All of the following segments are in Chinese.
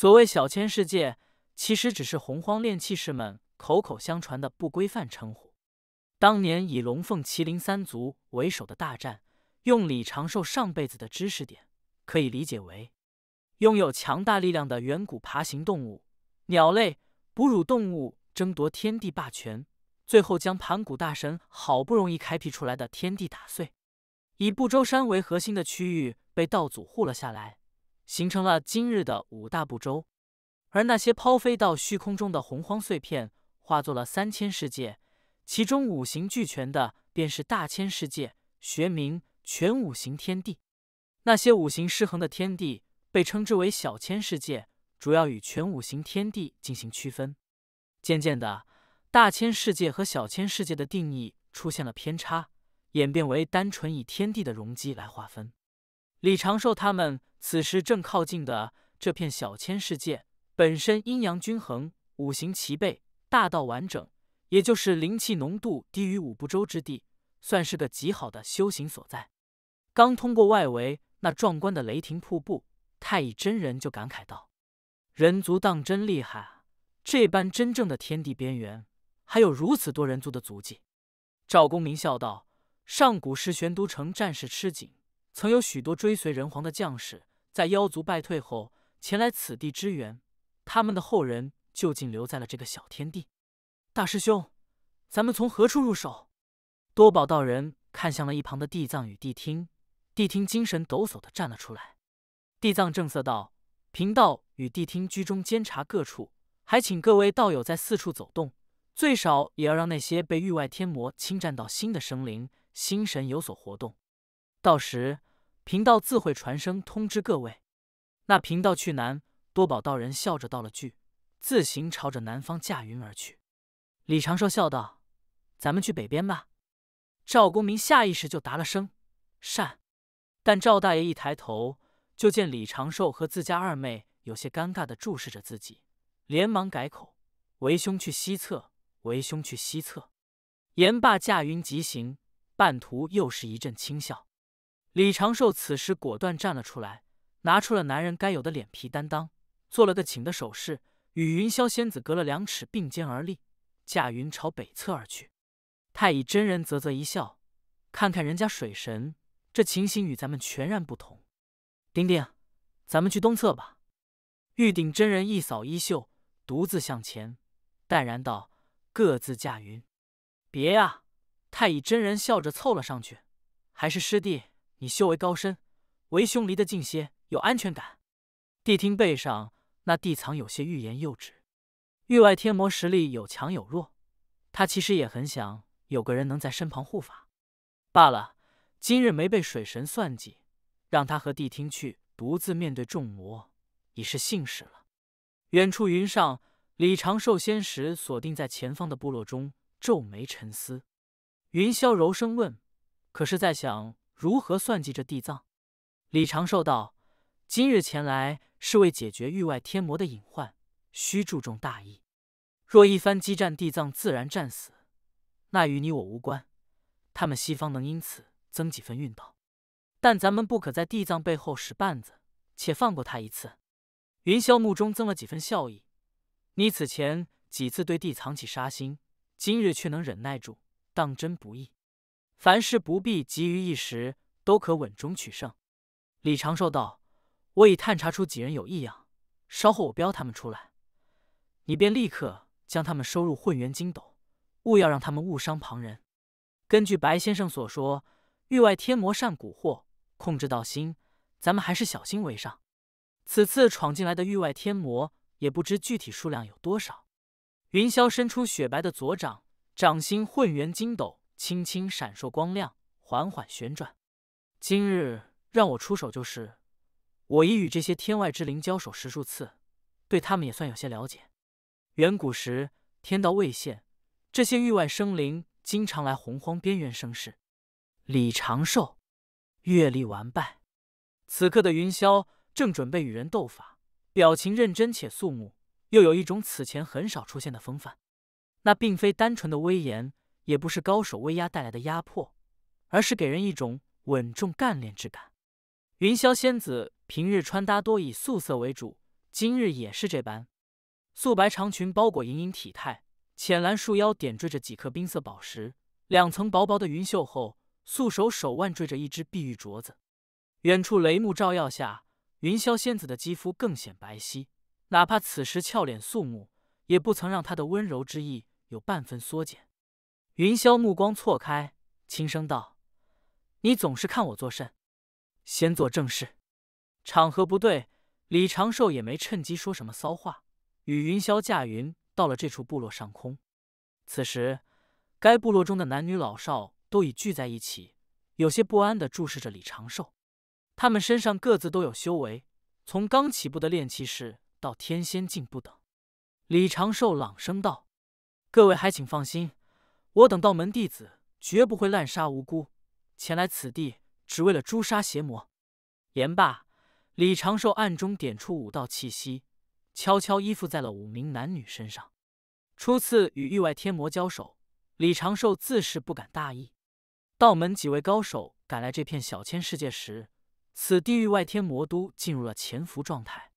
所谓小千世界，其实只是洪荒炼气士们口口相传的不规范称呼。当年以龙凤麒麟三族为首的大战，用李长寿上辈子的知识点，可以理解为拥有强大力量的远古爬行动物、鸟类、哺乳动物争夺天地霸权，最后将盘古大神好不容易开辟出来的天地打碎。以不周山为核心的区域被道祖护了下来。形成了今日的五大部洲，而那些抛飞到虚空中的洪荒碎片，化作了三千世界。其中五行俱全的，便是大千世界，学名全五行天地。那些五行失衡的天地，被称之为小千世界，主要与全五行天地进行区分。渐渐的，大千世界和小千世界的定义出现了偏差，演变为单纯以天地的容积来划分。李长寿他们此时正靠近的这片小千世界，本身阴阳均衡、五行齐备、大道完整，也就是灵气浓度低于五不周之地，算是个极好的修行所在。刚通过外围那壮观的雷霆瀑布，太乙真人就感慨道：“人族当真厉害，这般真正的天地边缘，还有如此多人族的足迹。”赵公明笑道：“上古时玄都城战事吃紧。”曾有许多追随人皇的将士，在妖族败退后前来此地支援，他们的后人就近留在了这个小天地。大师兄，咱们从何处入手？多宝道人看向了一旁的地藏与谛听，谛听精神抖擞的站了出来。地藏正色道：“贫道与谛听居中监察各处，还请各位道友在四处走动，最少也要让那些被域外天魔侵占到新的生灵心神有所活动，到时。”贫道自会传声通知各位。那贫道去南。多宝道人笑着道了句，自行朝着南方驾云而去。李长寿笑道：“咱们去北边吧。”赵公明下意识就答了声：“善。”但赵大爷一抬头，就见李长寿和自家二妹有些尴尬的注视着自己，连忙改口：“为兄去西侧，为兄去西侧。”言罢驾云疾行，半途又是一阵轻笑。李长寿此时果断站了出来，拿出了男人该有的脸皮担当，做了个请的手势，与云霄仙子隔了两尺并肩而立，驾云朝北侧而去。太乙真人啧啧一笑，看看人家水神，这情形与咱们全然不同。丁丁，咱们去东侧吧。玉鼎真人一扫衣袖，独自向前，淡然道：“各自驾云。”别呀！太乙真人笑着凑了上去，还是师弟。你修为高深，为兄离得近些，有安全感。谛听背上那地藏有些欲言又止。域外天魔实力有强有弱，他其实也很想有个人能在身旁护法。罢了，今日没被水神算计，让他和谛听去独自面对众魔，已是幸事了。远处云上，李长寿仙石锁定在前方的部落中，皱眉沉思。云霄柔声问：“可是在想？”如何算计这地藏？李长寿道：“今日前来是为解决域外天魔的隐患，需注重大义。若一番激战，地藏自然战死，那与你我无关。他们西方能因此增几分运道，但咱们不可在地藏背后使绊子，且放过他一次。”云霄目中增了几分笑意：“你此前几次对地藏起杀心，今日却能忍耐住，当真不易。”凡事不必急于一时，都可稳中取胜。李长寿道：“我已探查出几人有异样，稍后我标他们出来，你便立刻将他们收入混元金斗，勿要让他们误伤旁人。”根据白先生所说，域外天魔善蛊惑控制道心，咱们还是小心为上。此次闯进来的域外天魔，也不知具体数量有多少。云霄伸出雪白的左掌，掌心混元金斗。轻轻闪烁光亮，缓缓旋转。今日让我出手，就是我已与这些天外之灵交手十数次，对他们也算有些了解。远古时天道未现，这些域外生灵经常来洪荒边缘生事。李长寿，阅历完败。此刻的云霄正准备与人斗法，表情认真且肃穆，又有一种此前很少出现的风范。那并非单纯的威严。也不是高手威压带来的压迫，而是给人一种稳重干练之感。云霄仙子平日穿搭多以素色为主，今日也是这般，素白长裙包裹盈盈体态，浅蓝束腰点缀着几颗冰色宝石，两层薄薄的云袖后，素手手腕缀着一只碧玉镯子。远处雷目照耀下，云霄仙子的肌肤更显白皙，哪怕此时俏脸肃穆，也不曾让她的温柔之意有半分缩减。云霄目光错开，轻声道：“你总是看我作甚？”先做正事。场合不对，李长寿也没趁机说什么骚话。与云霄驾云到了这处部落上空，此时该部落中的男女老少都已聚在一起，有些不安的注视着李长寿。他们身上各自都有修为，从刚起步的练气士到天仙境不等。李长寿朗声道：“各位还请放心。”我等道门弟子绝不会滥杀无辜，前来此地只为了诛杀邪魔。言罢，李长寿暗中点出五道气息，悄悄依附在了五名男女身上。初次与域外天魔交手，李长寿自是不敢大意。道门几位高手赶来这片小千世界时，此地狱外天魔都进入了潜伏状态，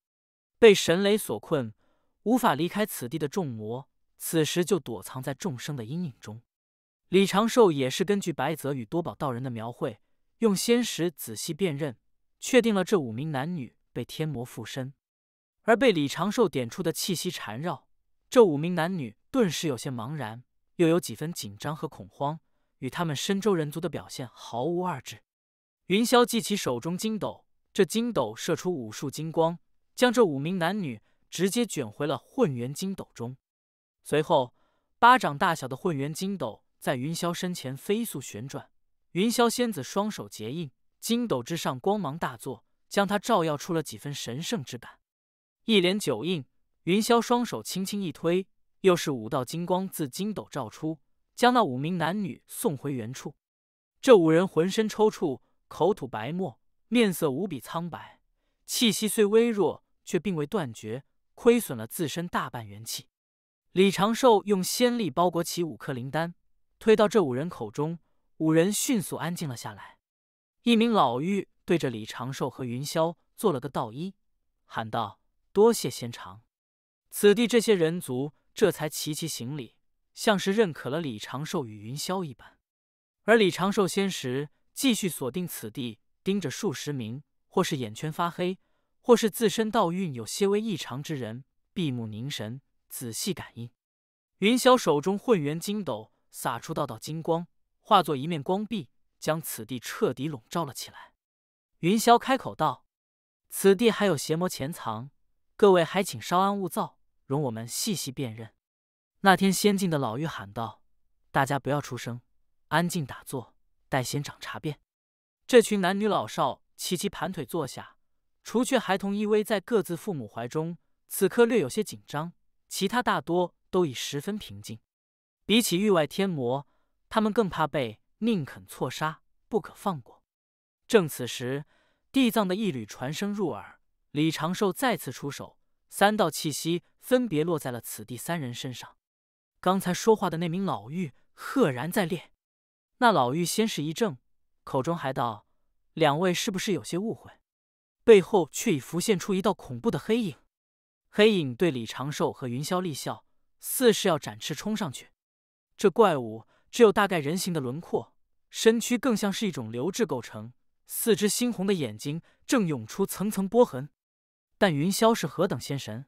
被神雷所困，无法离开此地的众魔，此时就躲藏在众生的阴影中。李长寿也是根据白泽与多宝道人的描绘，用仙石仔细辨认，确定了这五名男女被天魔附身，而被李长寿点出的气息缠绕，这五名男女顿时有些茫然，又有几分紧张和恐慌，与他们深州人族的表现毫无二致。云霄祭起手中金斗，这金斗射出无数金光，将这五名男女直接卷回了混元金斗中，随后巴掌大小的混元金斗。在云霄身前飞速旋转，云霄仙子双手结印，金斗之上光芒大作，将他照耀出了几分神圣之感。一连九印，云霄双手轻轻一推，又是五道金光自金斗照出，将那五名男女送回原处。这五人浑身抽搐，口吐白沫，面色无比苍白，气息虽微弱，却并未断绝，亏损了自身大半元气。李长寿用仙力包裹起五颗灵丹。推到这五人口中，五人迅速安静了下来。一名老妪对着李长寿和云霄做了个道揖，喊道：“多谢仙长。”此地这些人族这才齐齐行礼，像是认可了李长寿与云霄一般。而李长寿仙时继续锁定此地，盯着数十名或是眼圈发黑，或是自身道运有些微异常之人，闭目凝神，仔细感应。云霄手中混元金斗。洒出道道金光，化作一面光壁，将此地彻底笼罩了起来。云霄开口道：“此地还有邪魔潜藏，各位还请稍安勿躁，容我们细细辨认。”那天仙境的老妪喊道：“大家不要出声，安静打坐，待仙长查遍。”这群男女老少齐齐盘腿坐下，除却孩童依偎在各自父母怀中，此刻略有些紧张，其他大多都已十分平静。比起域外天魔，他们更怕被，宁肯错杀，不可放过。正此时，地藏的一缕传声入耳，李长寿再次出手，三道气息分别落在了此地三人身上。刚才说话的那名老妪赫然在列。那老妪先是一怔，口中还道：“两位是不是有些误会？”背后却已浮现出一道恐怖的黑影。黑影对李长寿和云霄厉笑，似是要展翅冲上去。这怪物只有大概人形的轮廓，身躯更像是一种流质构成，四只猩红的眼睛正涌出层层波痕。但云霄是何等仙神，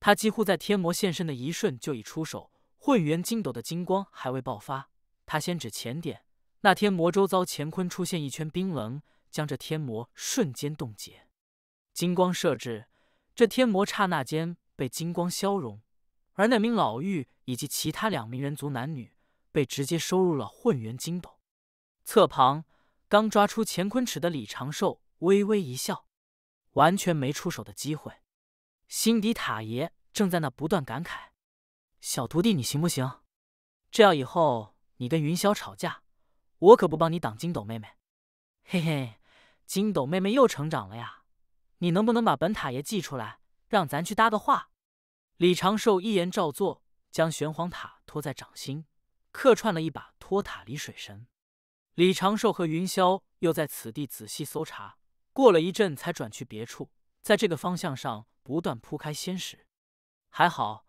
他几乎在天魔现身的一瞬就已出手。混元金斗的金光还未爆发，他先指前点，那天魔周遭乾坤出现一圈冰冷，将这天魔瞬间冻结。金光射至，这天魔刹那间被金光消融，而那名老妪。以及其他两名人族男女被直接收入了混元金斗。侧旁刚抓出乾坤尺的李长寿微微一笑，完全没出手的机会。辛迪塔爷正在那不断感慨：“小徒弟你行不行？这要以后你跟云霄吵架，我可不帮你挡金斗妹妹。”嘿嘿，金斗妹妹又成长了呀！你能不能把本塔爷寄出来，让咱去搭个话？李长寿一言照做。将玄黄塔托在掌心，客串了一把托塔李水神。李长寿和云霄又在此地仔细搜查，过了一阵才转去别处，在这个方向上不断铺开仙石。还好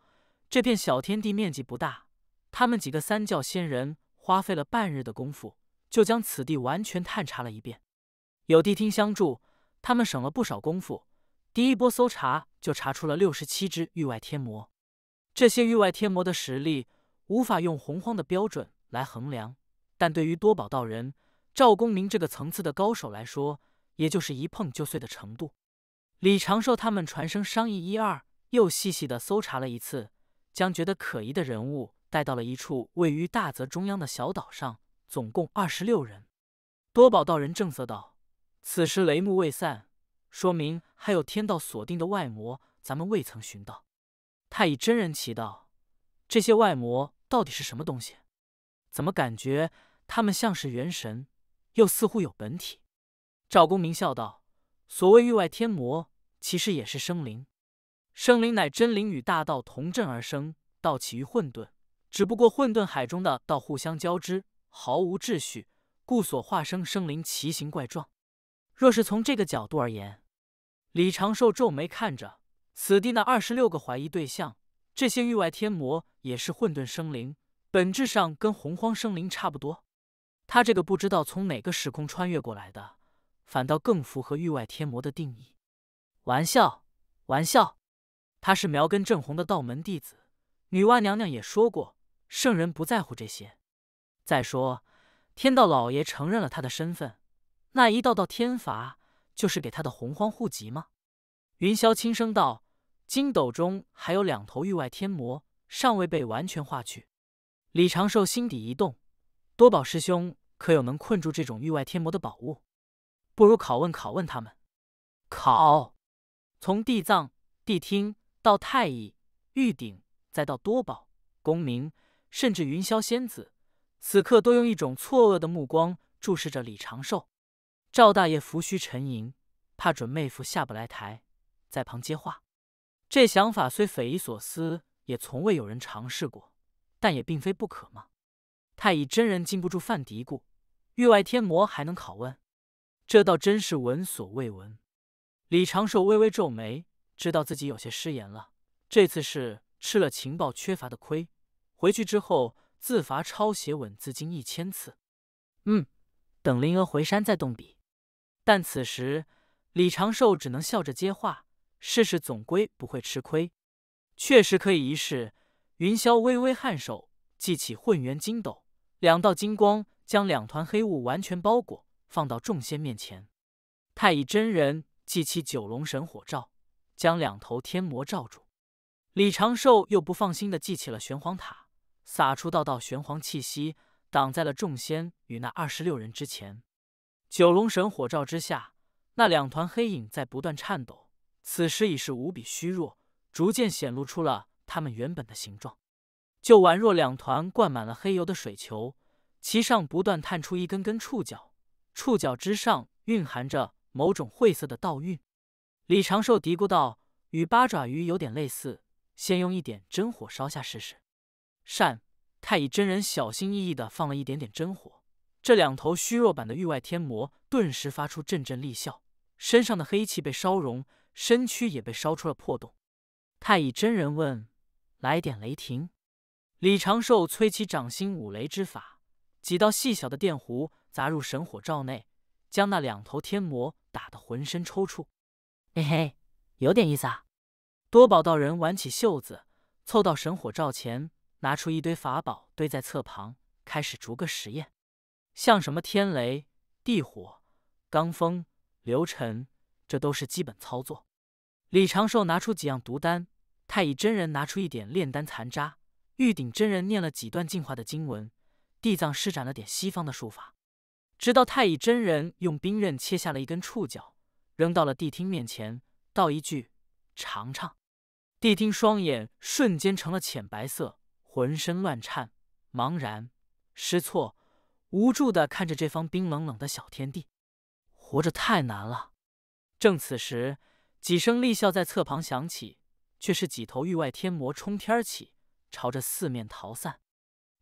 这片小天地面积不大，他们几个三教仙人花费了半日的功夫，就将此地完全探查了一遍。有谛听相助，他们省了不少功夫。第一波搜查就查出了六十七只域外天魔。这些域外天魔的实力无法用洪荒的标准来衡量，但对于多宝道人、赵公明这个层次的高手来说，也就是一碰就碎的程度。李长寿他们传声商议一二，又细细的搜查了一次，将觉得可疑的人物带到了一处位于大泽中央的小岛上，总共二十六人。多宝道人正色道：“此时雷幕未散，说明还有天道锁定的外魔，咱们未曾寻到。”太乙真人奇道：“这些外魔到底是什么东西？怎么感觉他们像是元神，又似乎有本体？”赵公明笑道：“所谓域外天魔，其实也是生灵。生灵乃真灵与大道同震而生，道起于混沌，只不过混沌海中的道互相交织，毫无秩序，故所化生生灵奇形怪状。若是从这个角度而言，李长寿皱眉看着。”此地那二十六个怀疑对象，这些域外天魔也是混沌生灵，本质上跟洪荒生灵差不多。他这个不知道从哪个时空穿越过来的，反倒更符合域外天魔的定义。玩笑，玩笑，他是苗根正红的道门弟子，女娲娘娘也说过，圣人不在乎这些。再说，天道老爷承认了他的身份，那一道道天罚就是给他的洪荒户籍吗？云霄轻声道。筋斗中还有两头域外天魔尚未被完全化去。李长寿心底一动，多宝师兄可有能困住这种域外天魔的宝物？不如拷问拷问他们。拷。从地藏、地听到太乙、玉鼎，再到多宝、公明，甚至云霄仙子，此刻都用一种错愕的目光注视着李长寿。赵大爷拂须沉吟，怕准妹夫下不来台，在旁接话。这想法虽匪夷所思，也从未有人尝试过，但也并非不可嘛。太乙真人禁不住犯嘀咕：域外天魔还能拷问？这倒真是闻所未闻。李长寿微微皱眉，知道自己有些失言了。这次是吃了情报缺乏的亏，回去之后自罚抄写《稳字经》一千次。嗯，等灵娥回山再动笔。但此时，李长寿只能笑着接话。试试总归不会吃亏，确实可以一试。云霄微微颔首，祭起混元金斗，两道金光将两团黑雾完全包裹，放到众仙面前。太乙真人祭起九龙神火罩，将两头天魔罩住。李长寿又不放心的祭起了玄黄塔，洒出道道玄黄气息，挡在了众仙与那二十六人之前。九龙神火罩之下，那两团黑影在不断颤抖。此时已是无比虚弱，逐渐显露出了它们原本的形状，就宛若两团灌满了黑油的水球，其上不断探出一根根触角，触角之上蕴含着某种晦涩的道韵。李长寿嘀咕道：“与八爪鱼有点类似，先用一点真火烧下试试。”善太乙真人小心翼翼地放了一点点真火，这两头虚弱版的域外天魔顿时发出阵阵厉啸，身上的黑气被烧融。身躯也被烧出了破洞。太乙真人问：“来点雷霆？”李长寿催起掌心五雷之法，几道细小的电弧砸入神火罩内，将那两头天魔打得浑身抽搐。嘿嘿，有点意思啊！多宝道人挽起袖子，凑到神火罩前，拿出一堆法宝堆在侧旁，开始逐个实验。像什么天雷、地火、罡风、流尘，这都是基本操作。李长寿拿出几样毒丹，太乙真人拿出一点炼丹残渣，玉鼎真人念了几段净化的经文，地藏施展了点西方的术法，直到太乙真人用兵刃切下了一根触角，扔到了谛听面前，道一句：“尝尝。”谛听双眼瞬间成了浅白色，浑身乱颤，茫然失措，无助的看着这方冰冷冷的小天地，活着太难了。正此时。几声厉啸在侧旁响起，却是几头域外天魔冲天起，朝着四面逃散。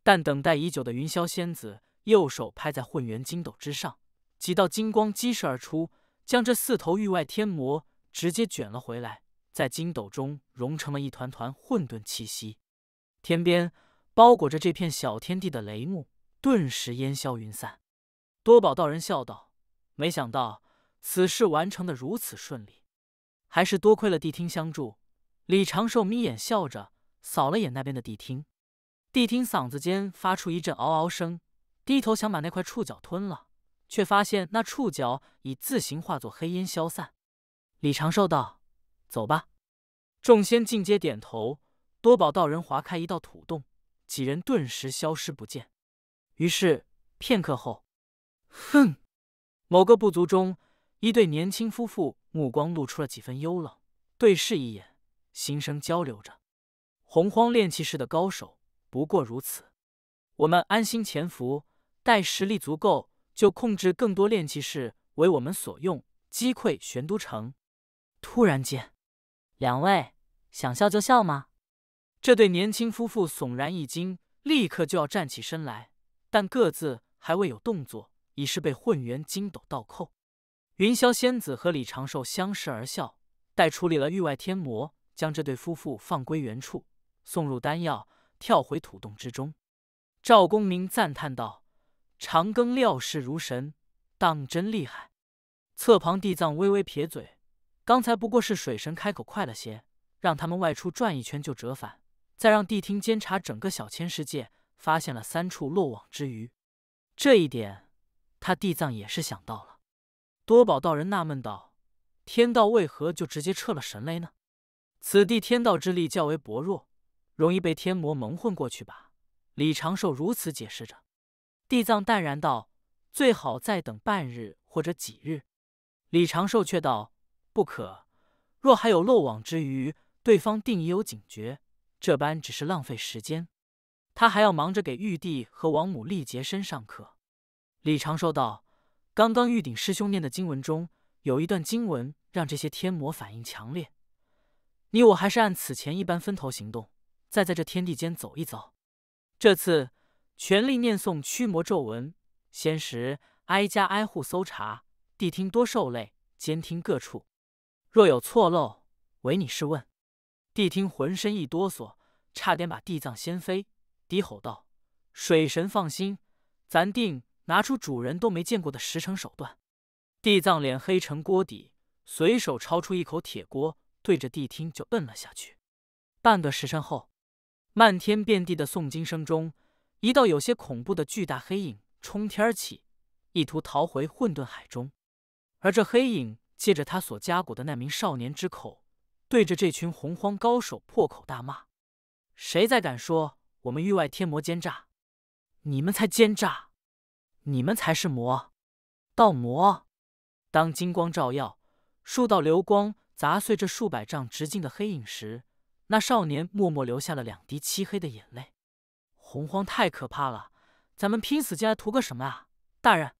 但等待已久的云霄仙子右手拍在混元金斗之上，几道金光激射而出，将这四头域外天魔直接卷了回来，在金斗中融成了一团团混沌气息。天边包裹着这片小天地的雷幕顿时烟消云散。多宝道人笑道：“没想到此事完成的如此顺利。”还是多亏了谛听相助，李长寿眯眼笑着扫了眼那边的谛听，谛听嗓子间发出一阵嗷嗷声，低头想把那块触角吞了，却发现那触角已自行化作黑烟消散。李长寿道：“走吧。”众仙尽皆点头。多宝道人划开一道土洞，几人顿时消失不见。于是片刻后，哼，某个部族中。一对年轻夫妇目光露出了几分幽冷，对视一眼，心声交流着：“洪荒炼气士的高手不过如此，我们安心潜伏，待实力足够，就控制更多炼气士为我们所用，击溃玄都城。”突然间，两位想笑就笑吗？这对年轻夫妇悚然一惊，立刻就要站起身来，但各自还未有动作，已是被混元金斗倒扣。云霄仙子和李长寿相视而笑，待处理了域外天魔，将这对夫妇放归原处，送入丹药，跳回土洞之中。赵公明赞叹道：“长庚料事如神，当真厉害。”侧旁地藏微微撇嘴：“刚才不过是水神开口快了些，让他们外出转一圈就折返，再让谛听监察整个小千世界，发现了三处漏网之鱼。这一点，他地藏也是想到了。”多宝道人纳闷道：“天道为何就直接撤了神雷呢？此地天道之力较为薄弱，容易被天魔蒙混过去吧？”李长寿如此解释着。地藏淡然道：“最好再等半日或者几日。”李长寿却道：“不可，若还有漏网之鱼，对方定已有警觉，这般只是浪费时间。他还要忙着给玉帝和王母历劫身上课。”李长寿道。刚刚玉鼎师兄念的经文中有一段经文，让这些天魔反应强烈。你我还是按此前一般分头行动，再在这天地间走一遭。这次全力念诵驱魔咒文，先时挨家挨户搜查，谛听多受累，监听各处，若有错漏，唯你试问。谛听浑身一哆嗦，差点把地藏掀飞，低吼道：“水神放心，咱定。”拿出主人都没见过的十成手段，地藏脸黑成锅底，随手抄出一口铁锅，对着谛听就摁了下去。半个时辰后，漫天遍地的诵经声中，一道有些恐怖的巨大黑影冲天而起，意图逃回混沌海中。而这黑影借着他所加裹的那名少年之口，对着这群洪荒高手破口大骂：“谁再敢说我们域外天魔奸诈，你们才奸诈！”你们才是魔，道魔！当金光照耀，数道流光砸碎这数百丈直径的黑影时，那少年默默流下了两滴漆黑的眼泪。洪荒太可怕了，咱们拼死进来图个什么啊，大人？